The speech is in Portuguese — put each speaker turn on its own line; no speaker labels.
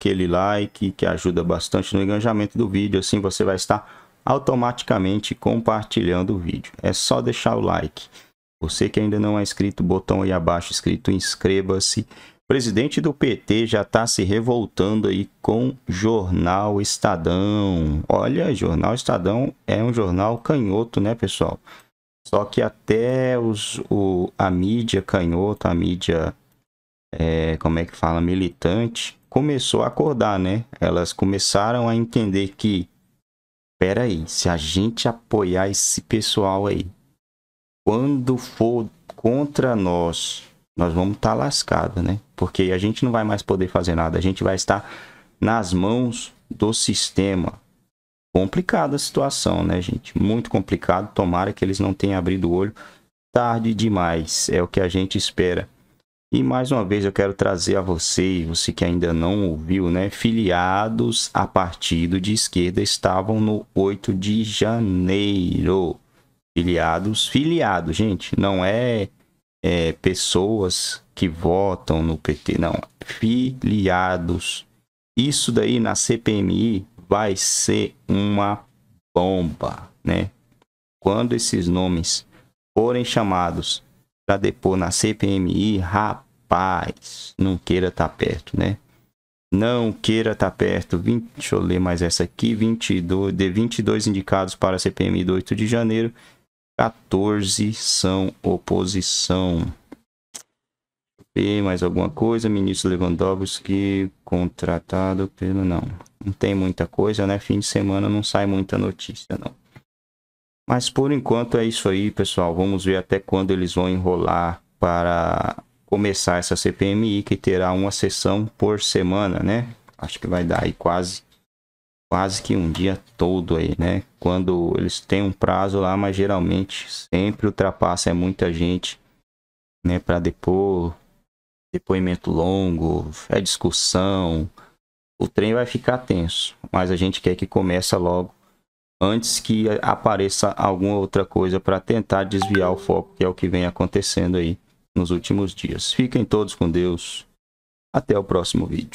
aquele like que ajuda bastante no engajamento do vídeo, assim você vai estar automaticamente compartilhando o vídeo. É só deixar o like. Você que ainda não é inscrito, botão aí abaixo escrito inscreva-se. Presidente do PT já está se revoltando aí com Jornal Estadão. Olha, Jornal Estadão é um jornal canhoto, né, pessoal? Só que até os, o, a mídia canhota, a mídia, é, como é que fala, militante, começou a acordar, né? Elas começaram a entender que, peraí, se a gente apoiar esse pessoal aí, quando for contra nós, nós vamos estar tá lascado, né? Porque a gente não vai mais poder fazer nada, a gente vai estar nas mãos do sistema. Complicada a situação, né, gente? Muito complicado. Tomara que eles não tenham abrido o olho tarde demais. É o que a gente espera. E mais uma vez eu quero trazer a você, você que ainda não ouviu, né? Filiados a partido de esquerda estavam no 8 de janeiro. Filiados, filiados, gente, não é, é pessoas que votam no PT, não. Filiados. Isso daí na CPMI vai ser uma bomba, né? Quando esses nomes forem chamados para depor na CPMI, rapaz, não queira estar tá perto, né? Não queira estar tá perto. 20, deixa eu ler mais essa aqui. 22, de 22 indicados para a CPMI do 8 de janeiro, 14 são oposição. E mais alguma coisa? Ministro Lewandowski contratado pelo. Não, não tem muita coisa, né? Fim de semana não sai muita notícia, não. Mas por enquanto é isso aí, pessoal. Vamos ver até quando eles vão enrolar para começar essa CPMI, que terá uma sessão por semana, né? Acho que vai dar aí quase quase que um dia todo aí, né? Quando eles têm um prazo lá, mas geralmente sempre ultrapassa é muita gente, né, para depor, depoimento longo, é discussão. O trem vai ficar tenso, mas a gente quer que comece logo antes que apareça alguma outra coisa para tentar desviar o foco, que é o que vem acontecendo aí nos últimos dias. Fiquem todos com Deus. Até o próximo vídeo.